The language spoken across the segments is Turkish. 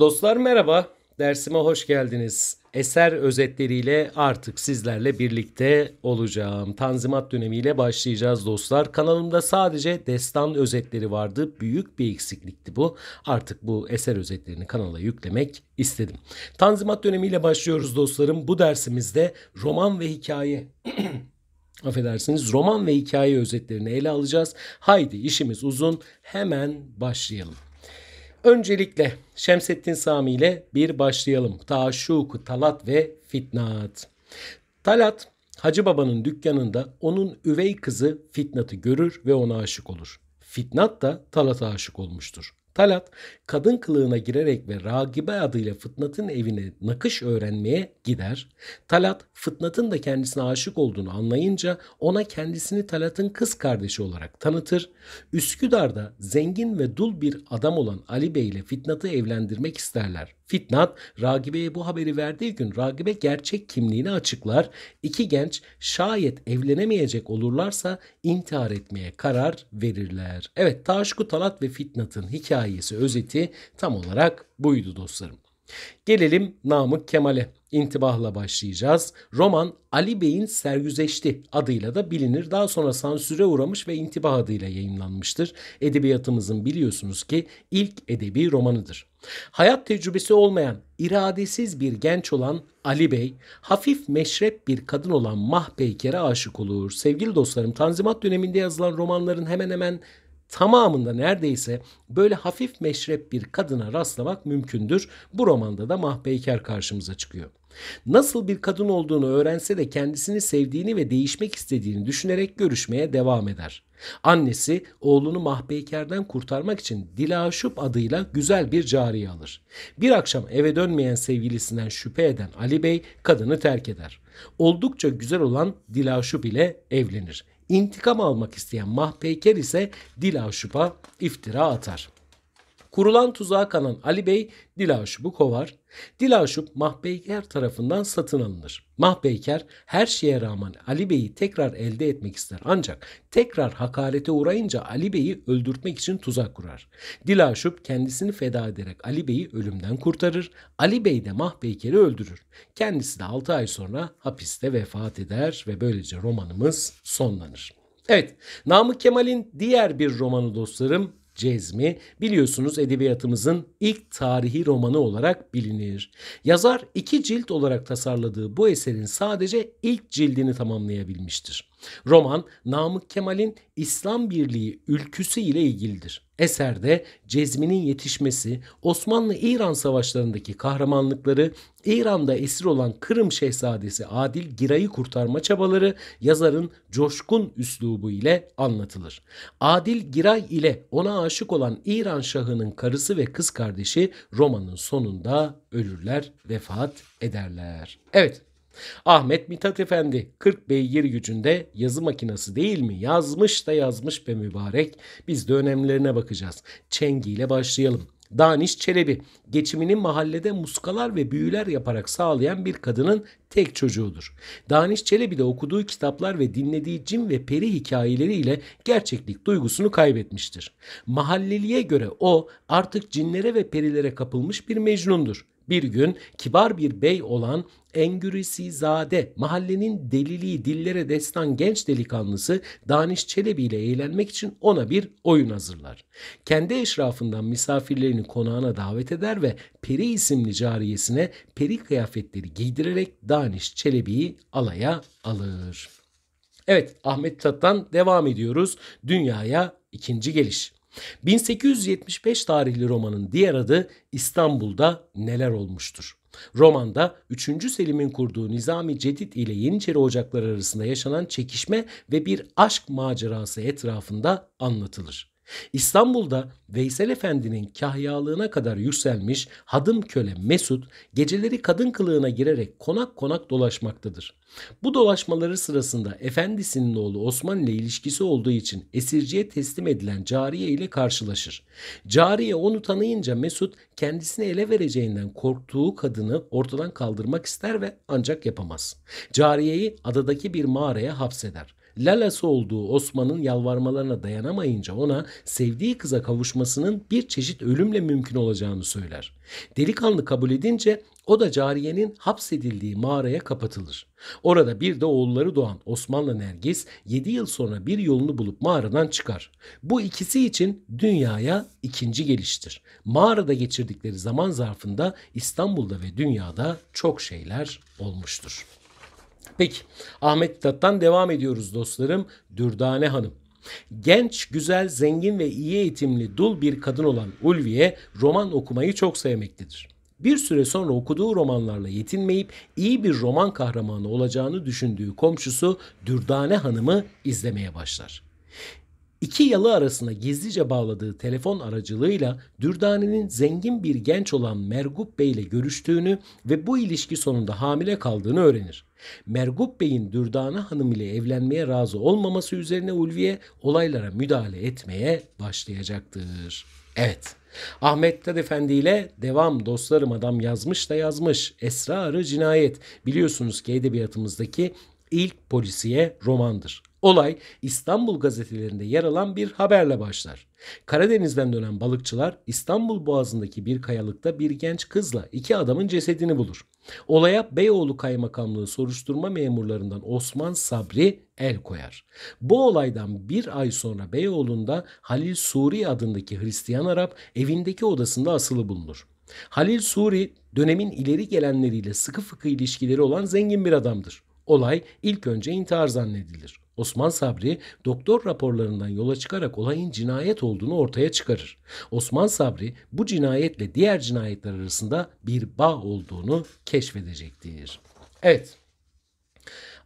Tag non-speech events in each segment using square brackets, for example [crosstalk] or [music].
Dostlar merhaba, dersime hoş geldiniz. Eser özetleriyle artık sizlerle birlikte olacağım. Tanzimat dönemiyle başlayacağız dostlar. Kanalımda sadece destan özetleri vardı. Büyük bir eksiklikti bu. Artık bu eser özetlerini kanala yüklemek istedim. Tanzimat dönemiyle başlıyoruz dostlarım. Bu dersimizde roman ve hikaye [clears throat] affedersiniz roman ve hikaye özetlerini ele alacağız. Haydi işimiz uzun hemen başlayalım. Öncelikle Şemsettin Sami ile bir başlayalım. Taşuk, Talat ve Fitnat. Talat Hacı Baba'nın dükkanında onun üvey kızı Fitnat'ı görür ve ona aşık olur. Fitnat da Talat'a aşık olmuştur. Talat kadın kılığına girerek ve Ragibe adıyla Fıtnat'ın evine nakış öğrenmeye gider. Talat Fıtnat'ın da kendisine aşık olduğunu anlayınca ona kendisini Talat'ın kız kardeşi olarak tanıtır. Üsküdar'da zengin ve dul bir adam olan Ali Bey ile Fıtnat'ı evlendirmek isterler. Fitnat, Ragibe'ye bu haberi verdiği gün Ragibe gerçek kimliğini açıklar. İki genç şayet evlenemeyecek olurlarsa intihar etmeye karar verirler. Evet Taşku Talat ve Fitnat'ın hikayesi özeti tam olarak buydu dostlarım. Gelelim Namık Kemal'e. İntibahla başlayacağız. Roman Ali Bey'in Sergüzeşti adıyla da bilinir. Daha sonra sansüre uğramış ve intibah adıyla yayınlanmıştır. Edebiyatımızın biliyorsunuz ki ilk edebi romanıdır. Hayat tecrübesi olmayan, iradesiz bir genç olan Ali Bey, hafif meşrep bir kadın olan Mah Peyker'e aşık olur. Sevgili dostlarım, Tanzimat döneminde yazılan romanların hemen hemen tamamında neredeyse böyle hafif meşrep bir kadına rastlamak mümkündür. Bu romanda da Mahpeyker karşımıza çıkıyor. Nasıl bir kadın olduğunu öğrense de kendisini sevdiğini ve değişmek istediğini düşünerek görüşmeye devam eder. Annesi oğlunu Mahpeyker'den kurtarmak için Dilaşup adıyla güzel bir cariye alır. Bir akşam eve dönmeyen sevgilisinden şüphe eden Ali Bey kadını terk eder. Oldukça güzel olan Dilaşup ile evlenir. İntikam almak isteyen Mahpeyker ise Dilaşup'a iftira atar. Kurulan tuzağa kanan Ali Bey Dilaşup'u kovar. Dilaşup Mahbeyker tarafından satın alınır. Mahbeyker her şeye rağmen Ali Bey'i tekrar elde etmek ister ancak tekrar hakarete uğrayınca Ali Bey'i öldürtmek için tuzak kurar. Dilaşup kendisini feda ederek Ali Bey'i ölümden kurtarır. Ali Bey de Mahbeyker'i öldürür. Kendisi de 6 ay sonra hapiste vefat eder ve böylece romanımız sonlanır. Evet, Namık Kemal'in diğer bir romanı dostlarım Cezmi biliyorsunuz edebiyatımızın ilk tarihi romanı olarak bilinir. Yazar iki cilt olarak tasarladığı bu eserin sadece ilk cildini tamamlayabilmiştir. Roman Namık Kemal'in İslam Birliği ülküsü ile ilgilidir. Eserde Cezmi'nin yetişmesi, Osmanlı-İran savaşlarındaki kahramanlıkları, İran'da esir olan Kırım Şehzadesi Adil Giray'ı kurtarma çabaları yazarın coşkun üslubu ile anlatılır. Adil Giray ile ona aşık olan İran Şahı'nın karısı ve kız kardeşi romanın sonunda ölürler, vefat ederler. Evet, Ahmet Mithat Efendi 40 beygir gücünde yazı makinesi değil mi? Yazmış da yazmış be mübarek. Biz de önemlerine bakacağız. Çengi ile başlayalım. Daniş Çelebi geçimini mahallede muskalar ve büyüler yaparak sağlayan bir kadının tek çocuğudur. Daniş Çelebi de okuduğu kitaplar ve dinlediği cin ve peri hikayeleriyle gerçeklik duygusunu kaybetmiştir. Mahalleliye göre o artık cinlere ve perilere kapılmış bir mecnundur. Bir gün kibar bir bey olan Engürisizade mahallenin deliliği dillere destan genç delikanlısı Daniş Çelebi ile eğlenmek için ona bir oyun hazırlar. Kendi eşrafından misafirlerini konağına davet eder ve Peri isimli cariyesine peri kıyafetleri giydirerek Daniş Çelebi'yi alaya alır. Evet Ahmet Tat'tan devam ediyoruz. Dünyaya ikinci geliş. 1875 tarihli romanın diğer adı İstanbul'da neler olmuştur? Romanda 3. Selim'in kurduğu Nizami Cedid ile Yeniçeri Ocakları arasında yaşanan çekişme ve bir aşk macerası etrafında anlatılır. İstanbul'da Veysel Efendi'nin kahyalığına kadar yükselmiş hadım köle Mesut geceleri kadın kılığına girerek konak konak dolaşmaktadır. Bu dolaşmaları sırasında efendisinin oğlu Osman ile ilişkisi olduğu için esirciye teslim edilen Cariye ile karşılaşır. Cariye onu tanıyınca Mesut kendisini ele vereceğinden korktuğu kadını ortadan kaldırmak ister ve ancak yapamaz. Cariye'yi adadaki bir mağaraya hapseder lalası olduğu Osman'ın yalvarmalarına dayanamayınca ona sevdiği kıza kavuşmasının bir çeşit ölümle mümkün olacağını söyler. Delikanlı kabul edince o da cariyenin hapsedildiği mağaraya kapatılır. Orada bir de oğulları doğan Osmanla Nergis 7 yıl sonra bir yolunu bulup mağaradan çıkar. Bu ikisi için dünyaya ikinci geliştir. Mağarada geçirdikleri zaman zarfında İstanbul'da ve dünyada çok şeyler olmuştur. Peki Ahmet Tattan devam ediyoruz dostlarım. Dürdane Hanım. Genç, güzel, zengin ve iyi eğitimli dul bir kadın olan Ulviye roman okumayı çok sevmektedir. Bir süre sonra okuduğu romanlarla yetinmeyip iyi bir roman kahramanı olacağını düşündüğü komşusu Dürdane Hanım'ı izlemeye başlar. İki yalı arasına gizlice bağladığı telefon aracılığıyla Dürdane'nin zengin bir genç olan Mergup Bey ile görüştüğünü ve bu ilişki sonunda hamile kaldığını öğrenir. Mergup Bey'in Dürdane Hanım ile evlenmeye razı olmaması üzerine Ulviye olaylara müdahale etmeye başlayacaktır. Evet. Ahmet Tad Efendi ile devam dostlarım adam yazmış da yazmış. Esrarı cinayet. Biliyorsunuz ki edebiyatımızdaki ilk polisiye romandır. Olay İstanbul gazetelerinde yer alan bir haberle başlar. Karadeniz'den dönen balıkçılar İstanbul Boğazı'ndaki bir kayalıkta bir genç kızla iki adamın cesedini bulur. Olaya Beyoğlu Kaymakamlığı soruşturma memurlarından Osman Sabri el koyar. Bu olaydan bir ay sonra Beyoğlu'nda Halil Suri adındaki Hristiyan Arap evindeki odasında asılı bulunur. Halil Suri dönemin ileri gelenleriyle sıkı fıkı ilişkileri olan zengin bir adamdır. Olay ilk önce intihar zannedilir. Osman Sabri doktor raporlarından yola çıkarak olayın cinayet olduğunu ortaya çıkarır. Osman Sabri bu cinayetle diğer cinayetler arasında bir bağ olduğunu keşfedecektir. Evet.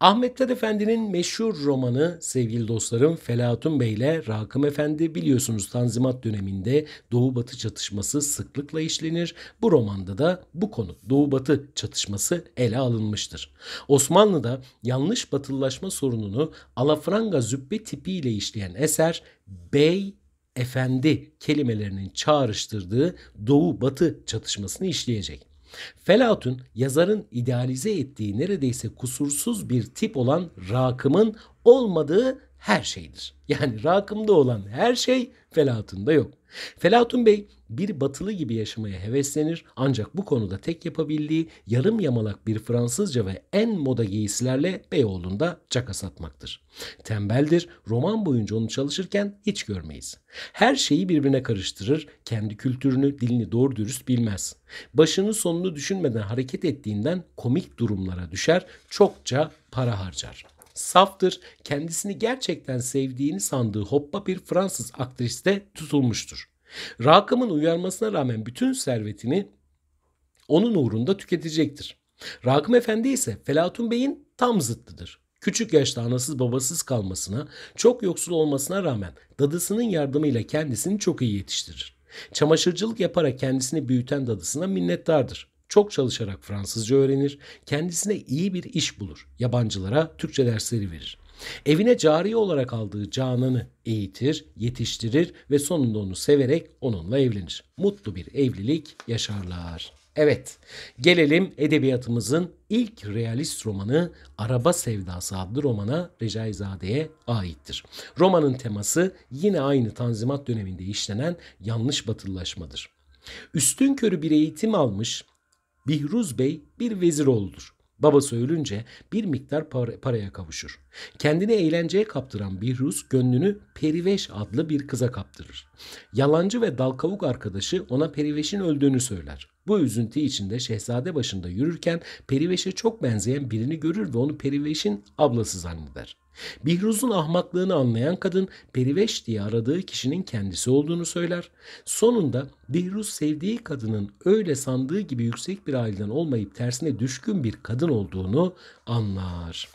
Ahmetler Efendi'nin meşhur romanı sevgili dostlarım Felatun Bey ile Rakım Efendi biliyorsunuz Tanzimat döneminde Doğu Batı çatışması sıklıkla işlenir. Bu romanda da bu konu Doğu Batı çatışması ele alınmıştır. Osmanlı'da yanlış batılılaşma sorununu alafranga züppe tipiyle işleyen eser Bey efendi kelimelerinin çağrıştırdığı doğu batı çatışmasını işleyecek. Felatun yazarın idealize ettiği neredeyse kusursuz bir tip olan rakımın olmadığı her şeydir. Yani Rakım'da olan her şey Felatun'da yok. Felatun Bey bir batılı gibi yaşamaya heveslenir ancak bu konuda tek yapabildiği yarım yamalak bir Fransızca ve en moda giysilerle Beyoğlu'nda caka satmaktır. Tembeldir, roman boyunca onu çalışırken hiç görmeyiz. Her şeyi birbirine karıştırır, kendi kültürünü, dilini doğru dürüst bilmez. Başını sonunu düşünmeden hareket ettiğinden komik durumlara düşer, çokça para harcar saftır, kendisini gerçekten sevdiğini sandığı hoppa bir Fransız aktriste tutulmuştur. Rakımın uyarmasına rağmen bütün servetini onun uğrunda tüketecektir. Rakım Efendi ise Felatun Bey'in tam zıttıdır. Küçük yaşta anasız babasız kalmasına, çok yoksul olmasına rağmen dadısının yardımıyla kendisini çok iyi yetiştirir. Çamaşırcılık yaparak kendisini büyüten dadısına minnettardır. Çok çalışarak Fransızca öğrenir, kendisine iyi bir iş bulur. Yabancılara Türkçe dersleri verir. Evine cariye olarak aldığı Canan'ı eğitir, yetiştirir ve sonunda onu severek onunla evlenir. Mutlu bir evlilik yaşarlar. Evet, gelelim edebiyatımızın ilk realist romanı Araba Sevdası adlı romana Recaizade'ye aittir. Romanın teması yine aynı Tanzimat döneminde işlenen yanlış Üstün körü bir eğitim almış, Bihruz Bey bir vezir oğludur. Babası ölünce bir miktar para, paraya kavuşur. Kendini eğlenceye kaptıran Bihruz gönlünü Periveş adlı bir kıza kaptırır. Yalancı ve dal kavuk arkadaşı ona Periveş'in öldüğünü söyler. Bu üzüntü içinde şehzade başında yürürken Periveş'e çok benzeyen birini görür ve onu Periveş'in ablası zanneder. Bihruz'un ahmaklığını anlayan kadın Periveş diye aradığı kişinin kendisi olduğunu söyler. Sonunda Bihruz sevdiği kadının öyle sandığı gibi yüksek bir aileden olmayıp tersine düşkün bir kadın olduğunu anlar.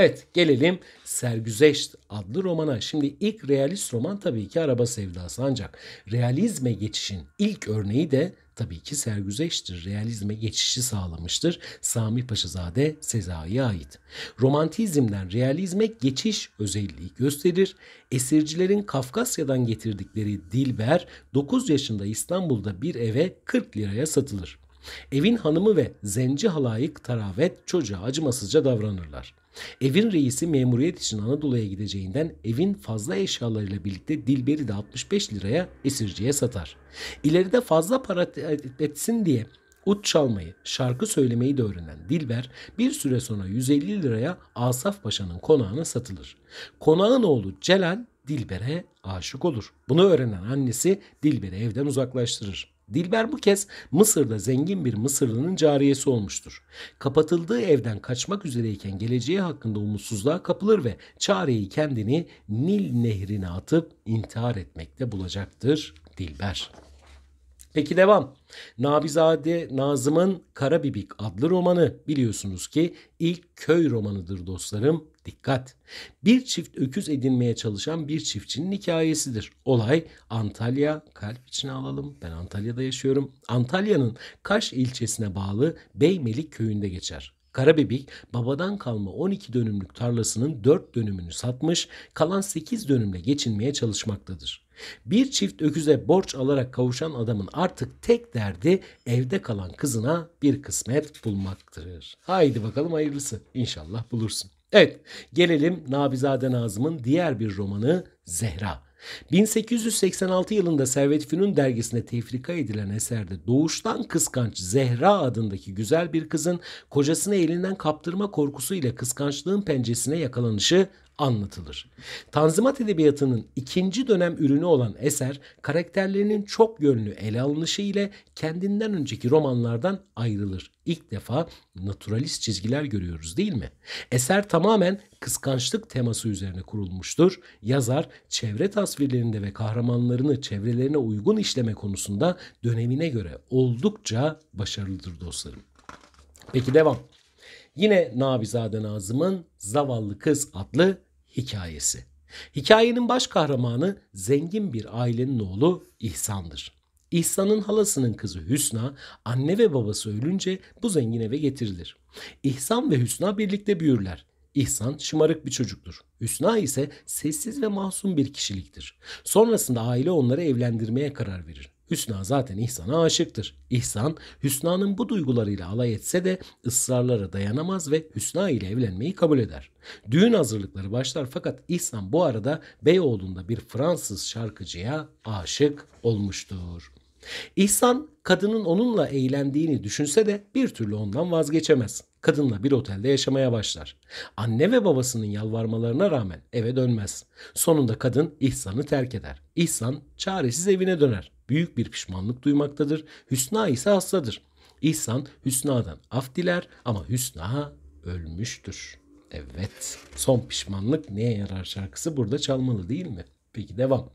Evet gelelim Sergüzeşt adlı romana. Şimdi ilk realist roman tabii ki araba sevdası ancak realizme geçişin ilk örneği de tabii ki sergüzeştir. Realizme geçişi sağlamıştır. Sami Paşazade Sezai'ye ait. Romantizmden realizme geçiş özelliği gösterir. Esircilerin Kafkasya'dan getirdikleri Dilber 9 yaşında İstanbul'da bir eve 40 liraya satılır. Evin hanımı ve zenci halayık taravet çocuğa acımasızca davranırlar. Evin reisi memuriyet için Anadolu'ya gideceğinden evin fazla eşyalarıyla birlikte Dilber'i de 65 liraya esirciye satar. İleride fazla para etsin diye ut çalmayı, şarkı söylemeyi de öğrenen Dilber bir süre sonra 150 liraya Asaf Paşa'nın konağına satılır. Konağın oğlu Celal Dilber'e aşık olur. Bunu öğrenen annesi Dilber'i evden uzaklaştırır. Dilber bu kez Mısır'da zengin bir Mısırlı'nın cariyesi olmuştur. Kapatıldığı evden kaçmak üzereyken geleceği hakkında umutsuzluğa kapılır ve çareyi kendini Nil nehrine atıp intihar etmekte bulacaktır Dilber. Peki devam. Nabizade Nazım'ın Karabibik adlı romanı biliyorsunuz ki ilk köy romanıdır dostlarım. Dikkat! Bir çift öküz edinmeye çalışan bir çiftçinin hikayesidir. Olay Antalya, kalp içine alalım. Ben Antalya'da yaşıyorum. Antalya'nın Kaş ilçesine bağlı Beymelik köyünde geçer. Karabebek babadan kalma 12 dönümlük tarlasının 4 dönümünü satmış, kalan 8 dönümle geçinmeye çalışmaktadır. Bir çift öküze borç alarak kavuşan adamın artık tek derdi evde kalan kızına bir kısmet bulmaktır. Haydi bakalım hayırlısı. İnşallah bulursun. Evet, gelelim Nabizade Nazım'ın diğer bir romanı Zehra. 1886 yılında Servet Fünun dergisine tefrika edilen eserde doğuştan kıskanç Zehra adındaki güzel bir kızın kocasını elinden kaptırma korkusuyla kıskançlığın penceresine yakalanışı anlatılır. Tanzimat edebiyatının ikinci dönem ürünü olan eser karakterlerinin çok yönlü ele alınışı ile kendinden önceki romanlardan ayrılır. İlk defa naturalist çizgiler görüyoruz değil mi? Eser tamamen kıskançlık teması üzerine kurulmuştur. Yazar çevre tasvirlerinde ve kahramanlarını çevrelerine uygun işleme konusunda dönemine göre oldukça başarılıdır dostlarım. Peki devam. Yine Nabizade Nazım'ın Zavallı Kız adlı hikayesi. Hikayenin baş kahramanı zengin bir ailenin oğlu İhsan'dır. İhsan'ın halasının kızı Hüsna, anne ve babası ölünce bu zengin eve getirilir. İhsan ve Hüsna birlikte büyürler. İhsan şımarık bir çocuktur. Hüsna ise sessiz ve masum bir kişiliktir. Sonrasında aile onları evlendirmeye karar verir. Hüsna zaten İhsan'a aşıktır. İhsan, Hüsna'nın bu duygularıyla alay etse de ısrarlara dayanamaz ve Hüsna ile evlenmeyi kabul eder. Düğün hazırlıkları başlar fakat İhsan bu arada Beyoğlu'nda bir Fransız şarkıcıya aşık olmuştur. İhsan kadının onunla eğlendiğini düşünse de bir türlü ondan vazgeçemez. Kadınla bir otelde yaşamaya başlar. Anne ve babasının yalvarmalarına rağmen eve dönmez. Sonunda kadın İhsan'ı terk eder. İhsan çaresiz evine döner büyük bir pişmanlık duymaktadır. Hüsna ise hastadır. İhsan Hüsna'dan af diler ama Hüsna ölmüştür. Evet. Son pişmanlık neye yarar şarkısı burada çalmalı değil mi? Peki devam.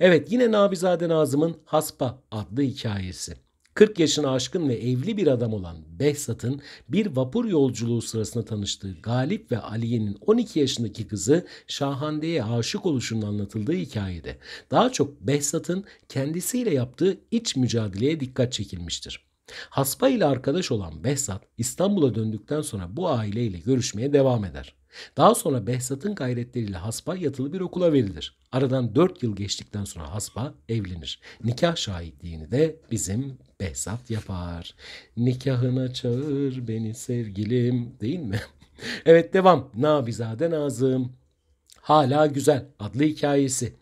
Evet yine Nabizade Nazım'ın Haspa adlı hikayesi. 40 yaşına aşkın ve evli bir adam olan Behzat'ın bir vapur yolculuğu sırasında tanıştığı Galip ve Aliye'nin 12 yaşındaki kızı Şahande'ye aşık oluşunun anlatıldığı hikayede daha çok Behzat'ın kendisiyle yaptığı iç mücadeleye dikkat çekilmiştir. Haspa ile arkadaş olan Behzat İstanbul'a döndükten sonra bu aileyle görüşmeye devam eder. Daha sonra Behzat'ın gayretleriyle Hasba yatılı bir okula verilir. Aradan 4 yıl geçtikten sonra Hasba evlenir. Nikah şahitliğini de bizim Behzat yapar. Nikahına çağır beni sevgilim değil mi? [laughs] evet devam. Nabizade Nazım. Hala Güzel adlı hikayesi.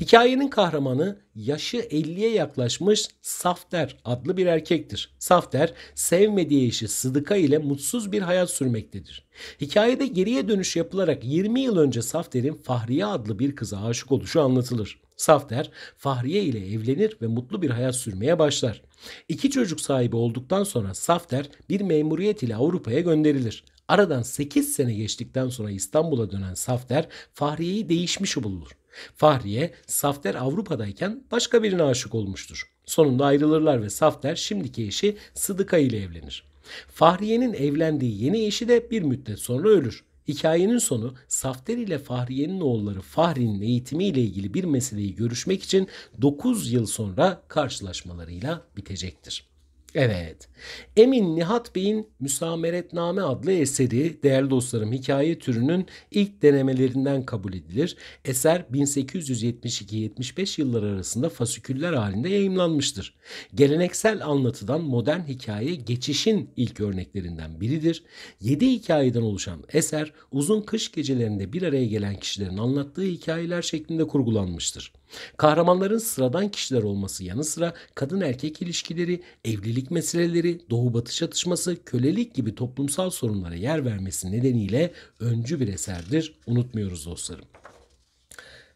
Hikayenin kahramanı yaşı 50'ye yaklaşmış Safter adlı bir erkektir. Safter sevmediği eşi Sıdıka ile mutsuz bir hayat sürmektedir. Hikayede geriye dönüş yapılarak 20 yıl önce Safter'in Fahriye adlı bir kıza aşık oluşu anlatılır. Safter Fahriye ile evlenir ve mutlu bir hayat sürmeye başlar. İki çocuk sahibi olduktan sonra Safter bir memuriyet ile Avrupa'ya gönderilir. Aradan 8 sene geçtikten sonra İstanbul'a dönen Safter Fahriye'yi değişmiş bulur. Fahriye, Safter Avrupa'dayken başka birine aşık olmuştur. Sonunda ayrılırlar ve Safter şimdiki eşi Sıdıka ile evlenir. Fahriye'nin evlendiği yeni eşi de bir müddet sonra ölür. Hikayenin sonu Safter ile Fahriye'nin oğulları Fahri'nin eğitimi ile ilgili bir meseleyi görüşmek için 9 yıl sonra karşılaşmalarıyla bitecektir. Evet. Emin Nihat Bey'in Müsameretname adlı eseri değerli dostlarım hikaye türünün ilk denemelerinden kabul edilir. Eser 1872-75 yılları arasında fasiküller halinde yayımlanmıştır. Geleneksel anlatıdan modern hikaye geçişin ilk örneklerinden biridir. 7 hikayeden oluşan eser uzun kış gecelerinde bir araya gelen kişilerin anlattığı hikayeler şeklinde kurgulanmıştır. Kahramanların sıradan kişiler olması yanı sıra kadın erkek ilişkileri, evlilik meseleleri, doğu batı çatışması, kölelik gibi toplumsal sorunlara yer vermesi nedeniyle öncü bir eserdir. Unutmuyoruz dostlarım.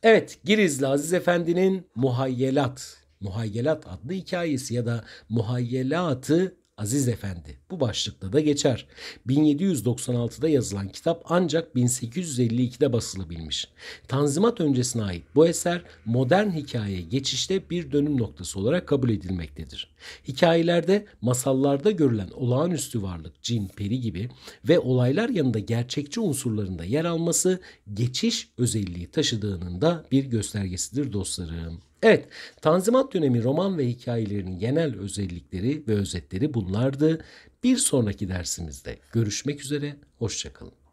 Evet, Girizli Aziz Efendi'nin Muhayyelat Muhayyelat adlı hikayesi ya da muhayyelatı Aziz Efendi. Bu başlıkta da geçer. 1796'da yazılan kitap ancak 1852'de basılabilmiş. Tanzimat öncesine ait bu eser modern hikayeye geçişte bir dönüm noktası olarak kabul edilmektedir. Hikayelerde masallarda görülen olağanüstü varlık cin, peri gibi ve olaylar yanında gerçekçi unsurlarında yer alması geçiş özelliği taşıdığının da bir göstergesidir dostlarım. Evet, Tanzimat dönemi roman ve hikayelerin genel özellikleri ve özetleri bunlardı. Bir sonraki dersimizde görüşmek üzere, hoşçakalın.